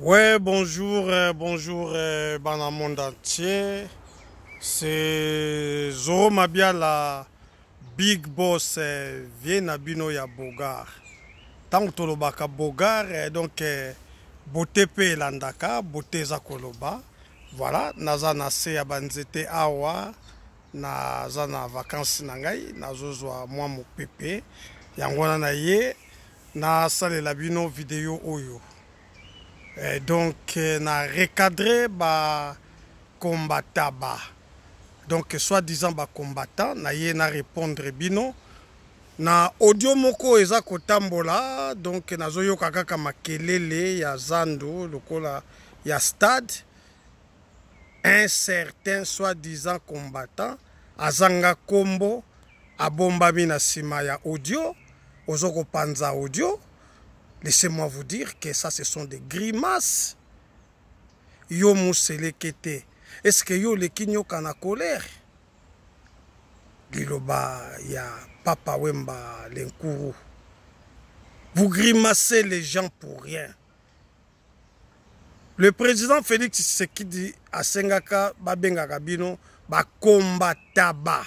Ouais, bonjour, euh, bonjour euh, dans le monde entier. C'est Zoro Mabia, la big boss euh, Vienabino ya Bogar. Tant que Bogar, euh, donc euh, beauté pe landaka, beauté za koloba. Voilà, naza na se ya banzete awa, naza na vacances na ngai, nazozwa mwa mopepe. Yango na ye, nasalela bino video oyo. eh, donc eh, na recadre bakombata ba donc soi-disant bakombata na ye na répondre bino na audio moko eza kotambola donc nazoyoka kaka makelele ya zando lokola ya stade un certain soi-disant combattant azanga nkombo abombami na nsima ya audio ozokopanza audio Laissez-moi vous dire que ça, ce sont des grimaces. Yo lesquels Est-ce que yo le kinyoka na colère? Liloba ya Papa Wemba Lenkuru. Vous grimacez les gens pour rien. Le président Félix Tshisekedi asengaka babengaka bino bakombata ba.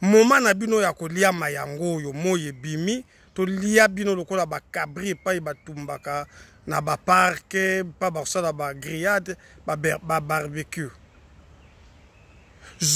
Moment na bino ya yango, mayango yo moye bimi. tolia bino lokola bacabri epai batumbaka na baparke mpa bakosala bagrillade babarbecue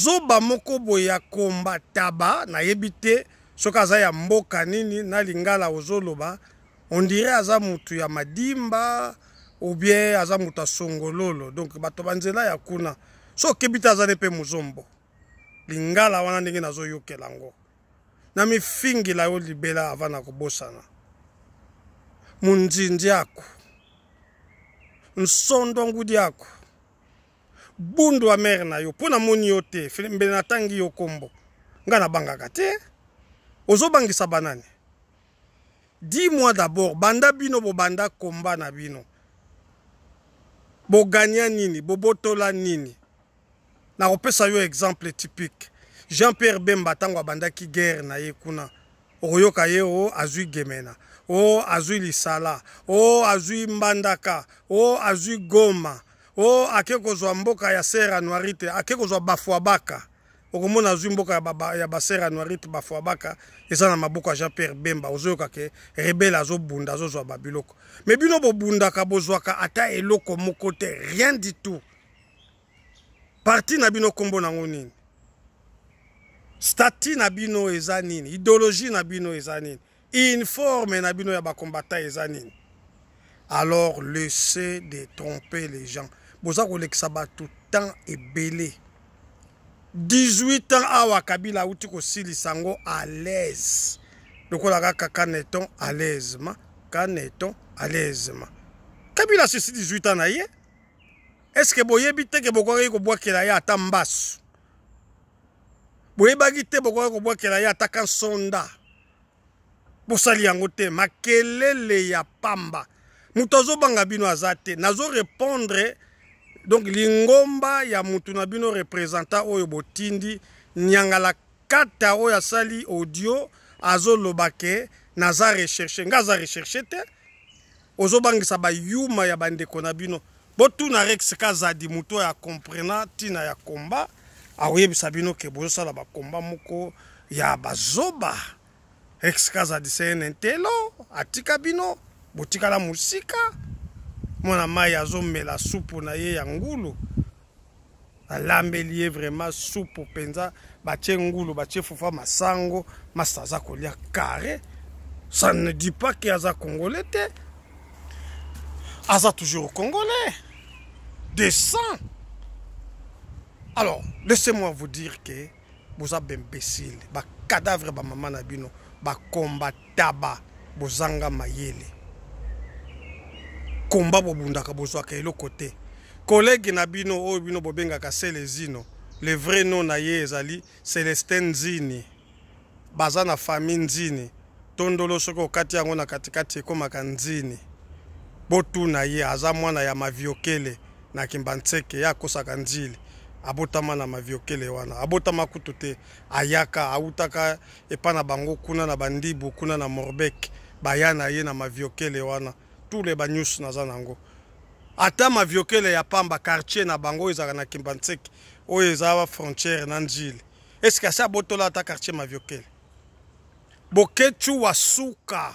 zoba moko boye ya kombataba nayebi te soki aza ya mboka nini na lingala ozoloba ondire aza motu ya madimba oubien aza moto asongololo donk bato banzela ya kuna so okebi te aza ne mpe mozombo lingala wana ndenge nazoyokela yango na mifingila oyo libela ava na kobosana munzinzi ako nsondo ngudi yako bundu ya mere na yo mpo namoni yo te mbele natangi yo nkombo ngai nabangaka te ozobangisa banani di moi d'abord banda bino bobanda komba na bino bogania nini bobotola nini nakopesa yo exemple typique jean pierre bemba ntango abandaki guerre na ye kuna okoyoka ye o azwi gemena o azwi lisala o azwi mbandaka o azwi goma o ake kozwa mboka ya sera noiri te ake kozwa bafuabaka okomona azwi mboka ya, ba, ya basera noiri te bafuabaka eza na maboko ya jean pierre bemba ozoyoka ke rebele azobunda azozwa babiloko me bino bobundaka bozwaka ata eloko moko te rien du tout parti na bino nkombo nango nini stati na bino eza nini idéologie na bino eza nini informe na bino ya bakombata eza nini alors laissez de tromper les gens boza kolekisa bato temps ebele 18 ans awa kabila auti kosilisa yango à l'aise lokola kaka kaneton à l'aisement kaneton à l'aisement kabila sisi 18 ans na ye estce ke boyebi te ke bokoki kobwakela ye ata mbasu boyebaki te bokoka kobwakela ye ataka nsonda bosali yango te makelele ya pamba moto azobanga bino aza te nazorépondre donc lingomba ya motu na bino représentant oyo botindi nyangala kata oyo asali audio azoloba ke naza recherche nga aza recherche te ozobangisa bayuma ya bandeko na bino botuna rex kazadi moto oyo akomprenant ntina ya kombat akoyebisa bino ke bozosala bakomba moko ya bazoba exkaza disene ntelo atika bino botikala mosika mwana mai azomela supu na ye ya ngulu alambeli ye vraiment supu mpenza batie ngulu batie fufa masango masta aza kolia carré ça ne dit pas ke aza congolais te aza toujours congolais descend alors laissez-moi vous dire que boza baimbécile bacadavre bamama na bino bakombataba bozanga mayele komba bobundaka bozwaka eloko te kolege na bino oyo bino bobengaka selezino le vrai nom na ye ezali celestin nzini baza na famille nzini tondolo soki okati yango na katikati ekómaka nzini botuna ye aza mwana ya maviokele na kimbantseke ye akosaka nzili abotama na maviokele wana abotama kutu te ayaka awutaka epa na bango kuna na bandibu kuna na morbek baya na ye na maviokele wana tule banews naza na yango ata maviokele ya pamba quartier na bango oyo ezalaka na kimbantseki oyo eza frontière na njili eske asi abotola ata quartier maviokele boketu wa suka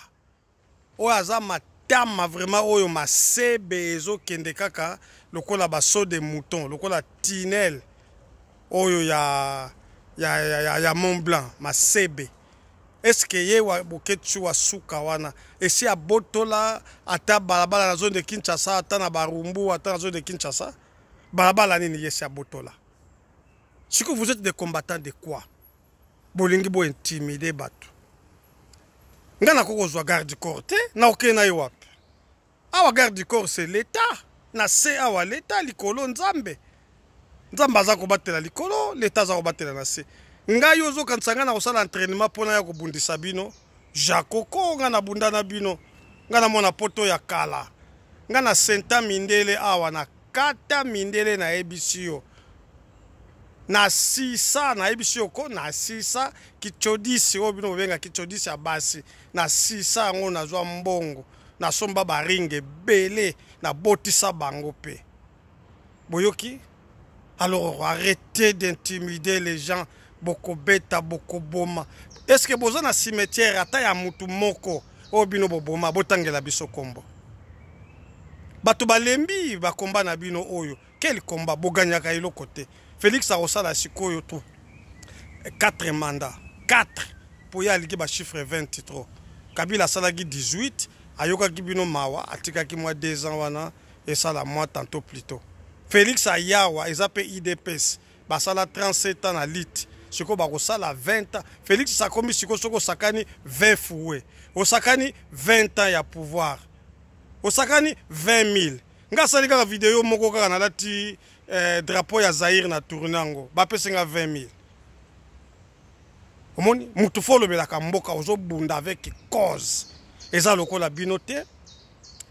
oyo aza matama vraiment oyo masebe ezokende kaka lokola baso de mouton lokola tinel oyo ya, ya, ya, ya, ya mont blanc masebe eske ye boke ti wa suka wana esi abotola ata balabala na zone de kinshasa ata na barumbu ata na zone de kinshasa balabala nini ye esi abotola sikoy vous êtes des combattants de quoi bolingi bointimide bato ngai nakokozwa garde du corps te naokei na ye wapi awa garde du corps c'est l'état na se awa leta likolo nzambe nzambe aza kobatela likolo leta aza kobatela na se ngai ozokanisa ngai na kosala entraînement mpona ya kobundisa bino jakoko ngai nabunda na bino ngai namona poto ya kala ngai na senta mindele awa na kata mindele nayebisi yo na sisa nayebisi yo ko na sisa kichodisi oyo bino bobengaka kichodisi ya basi na sisa yango nazwa mbongo nasomba baringe ebele nabotisa bango mpe boyoki alors arrêtez d'intimider les gens bokobeta bokoboma estce boza na cimetière ata ya motu moko oyo bino boboma botangela biso kombo bato balembi bakomba na bino oyo quel komba boganyaka eloko te félix akosala sikoyo to 4 mandat 4 po ye alingi bachiffre 20 tro kabila asalaki 18 ayokaki bino mawa atikaki mwa 2 ans wana esala mwa tanto plus tôt félix aya awa eza mpe idps basala 37 ans na lite sikoyo bakosala 20 ans félix akomi sikoyo soki osakani 20 fouwe osakani 20 ans ya pouvoir osakani 20 000 nga asali kaka video moko kaka nalati eh, drapeau ya zaire na tourne yango bapesinga 20 000 omoni motu fo olomelaka mboka ozobunda avec cause eza lokola bino te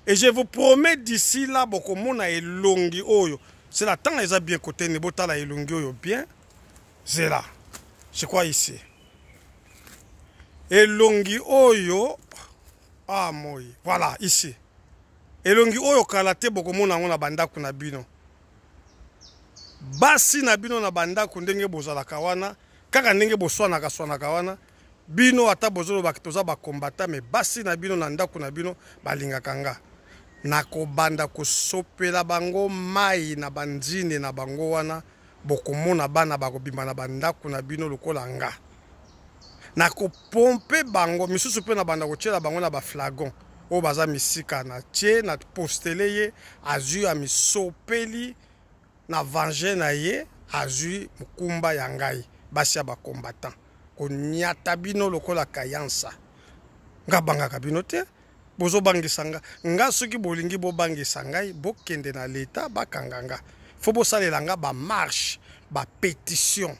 et je vous promets d'ici là bokomona elongi oyo cela ntango eza bien kotene botala elongi oyo bien zela je crois ici elongi oyo ah moi voilà ici elongi oyo kala te bokomona yango na bandako na bino basi na bino na bandako ndenge bozalaka wana kaka ndenge boswanaka swanaka wana bino ata bozoloba toza bakombata me basi na bino na ndako na bino balingaka nga nakobanda kosopela bango mai na banzine na bango wana bokomona bana bakobima na bandako na bino lokola nga nakopompe bango misusu mpe nabanda kotiela bango na baflagon oyo baza misika na tie na postele ye azwi ya misopeli na vange na ye azwi mokumba ya ngai basi ya bakombatant koniata bino lokola kayansa nga bangaka bino te bozobangisa nga nga soki bolingi bobangisa ngai bokende na leta bakanga nga fo bosalela nga bamarshe bapétition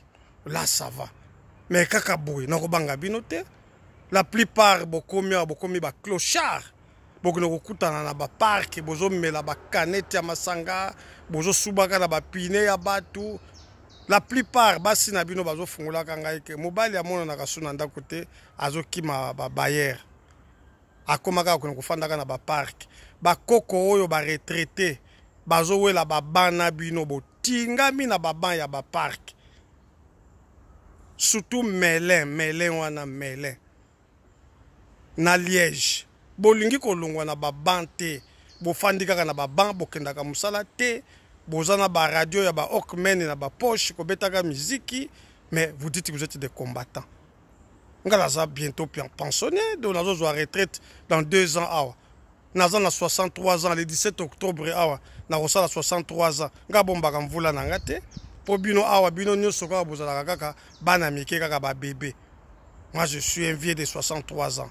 la sava mais kaka boye nakobanga bino te la plupart bokomi awa bokomi baclochard bokende kokutana na baparke bozomela bakanete ya masanga bozosubaka na bapine ya bato la plupart basi na bino bazofungolaka ngai ke mobali amonanaka so na ndako te azokima babayere akomaka akona kofandaka na baparke bakoko oyo baretraite bazowela baban na bino botingami na baban ya baparke surtout melin melin wana melin na liège bolingi kolongwa na baban te bofandi kaka na baban bokendaka mosala te boza na radio, ya na ko des musique mais vous dites que vous êtes des combattants nga za bientôt pensionné donc nazozwa retraite dans deux ans awa nazo na 63 ans le 17 octobre awa avez 63 ans nga ka mvula na ngate te bino awa bino kaka bana mike kaka bébé moi je suis un vieux de 63 ans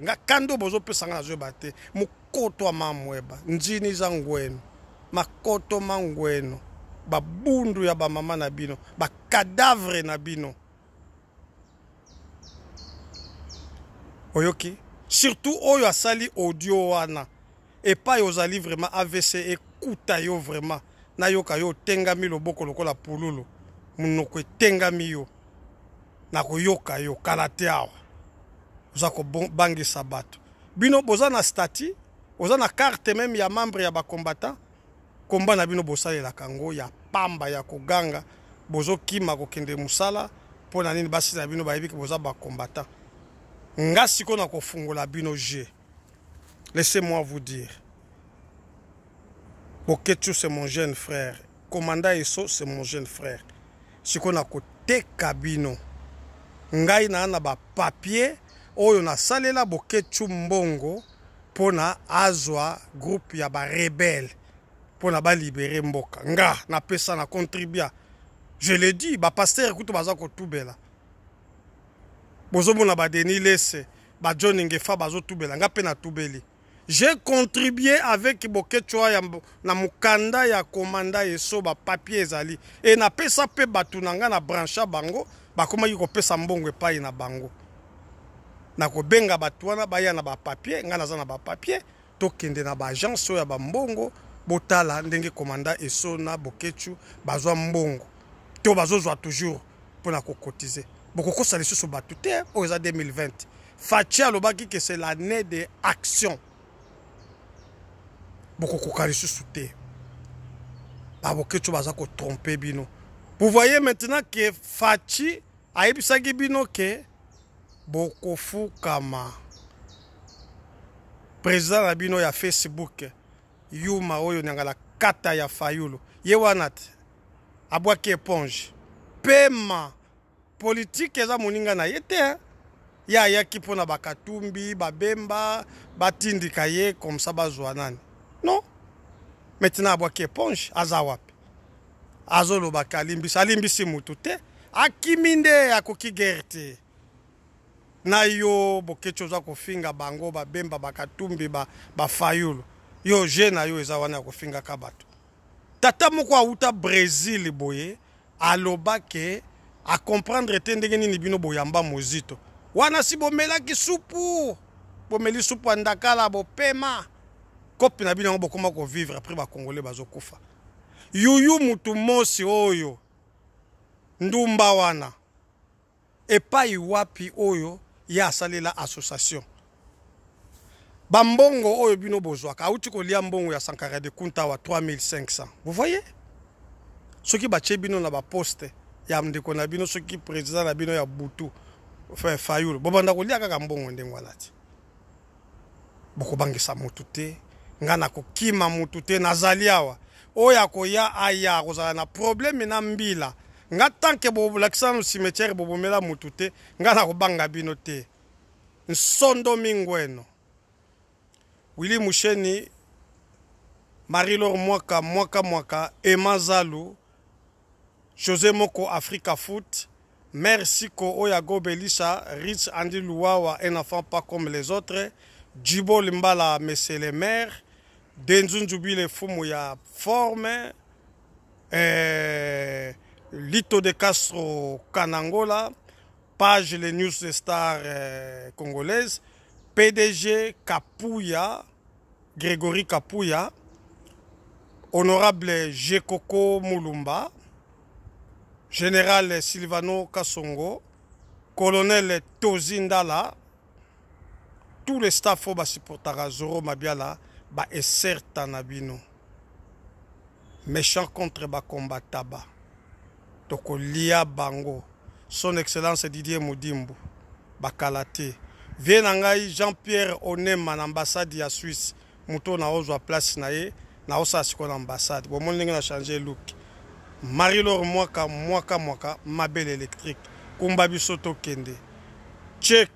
nga kando baté ans. makoto amamweba njini za ngweno makoto mangweno babundu ya bamama na bino bakadavre na bino oyoki surtout oyo asali audio wana epai ozali vraiment avc ekuta yo vraiment nayoka yo otengami loboko lokola pululu monoko etengami yo nakoyoka yo kala te awa oza kobangisa bato bino boza na stati oza na carte meme ya membre ya bacombatant komba na bino bosalelaka yango ya pamba ya koganga bozokima kokende mosala mpo na nini basi na bino bayebi ke boza bacombatant nga sikoyo na kofungola bino je laissez moi vous dire boketu c'est mon jeune frère komanda eso c'est mon jeune frère sikoyo na koteka bino ngai naa na bapapier oyo nasalela boketu mbongo Pona azwa groupe ya barebele baba balibere mboka nga pesa na contribua je le dis bapaster kutu baza kotubela bozomona badeni lese bazo tout bazotubela nga pe tout natubeli j'ai contribué avec boketwa ya na mukanda ya commanda eso bapapier ali et napesa mpe bato na ngai na bango ba bango bakomaki pesa mbongo pa na bango nakobenga bato wana baya na papier ngai naza na bapapier tokende na ba agence ya mbongo botala ndenge komanda na boketchu bazwa mbongo to bazozwa toujours pona kokotize bokokosa lisusu bato te oyo eza 2020 faci alobaki ke c'est l'année de action bokokoka lisusu te boketchu baza tromper bino vous voyez maintenant ke a ayebisaki bino ke bokofukama président na bino ya facebook yuma oyo nyangala kata ya fayulu ye wana te abwaki eponge pema politike eza moninga na ye te ye ayaki mpona bakatumbi babemba batindika ye komsa bazwa nani non maintenant abwaki eponge aza wapi azolobaka alimbisi alimbisi motu te akimi nde akoki gere te na yo bokeci oza kofinga bango babemba bakatumbi bafayulu yo je na yo eza wana ya kofingaka bato tata moko awuta brésil boye aloba ke akomprendre te ndenge nini bino boyamba mozito wana si bomelaki supu bomeli supu ya ndakala bopema kope na bino yango bokóma kovivre apres bakongole bazokufa yuyu mutu mosi oyo ndumba wana epai wapi oyo ye asalela association bambongo oyo bino bozwaka awuti kolia mbongo ya sankara de kunta awa 3500 vous voyez soki batie bino na baposte ya ndeko na bino soki président na bino ya butu fayulu bobanda kolia kaka mbongo ndenge wana ti bokobangisa motu te ngai nakokima motu te nazali awa oyo akoya aya akozala na probleme na mbila nga tanke bolakisa no cimetière bobomela motu te nga na kobanga bino te nsondo mingweno wili musheni marilor mwaka mwaka mwaka ema zalu josé moko africa foot mare siko oyo agobelisa rich andi luwawa un enfant pas comme les autres djibo limbala mesele mare denzunzubile fumu ya forme eh, Lito de Castro Kanangola, page Les News Stars euh, congolaises, PDG Kapuya, Grégory Kapuya, honorable Jekoko Mulumba, général Silvano Kasongo, colonel Tozindala, tous les staffs ba supportera Zoro Mabiala, ba esserta nabino. Méchant contre ba combataba. lia bango son excellence didier Mudimbu, Bakalate, vien jean pierre Onem, na ambassade Suisse, Suisse, Muto na place na ye naosala na ambassade na look marie laure mwaka mwaka mwaka belle électrique kumba biso Kende, Check.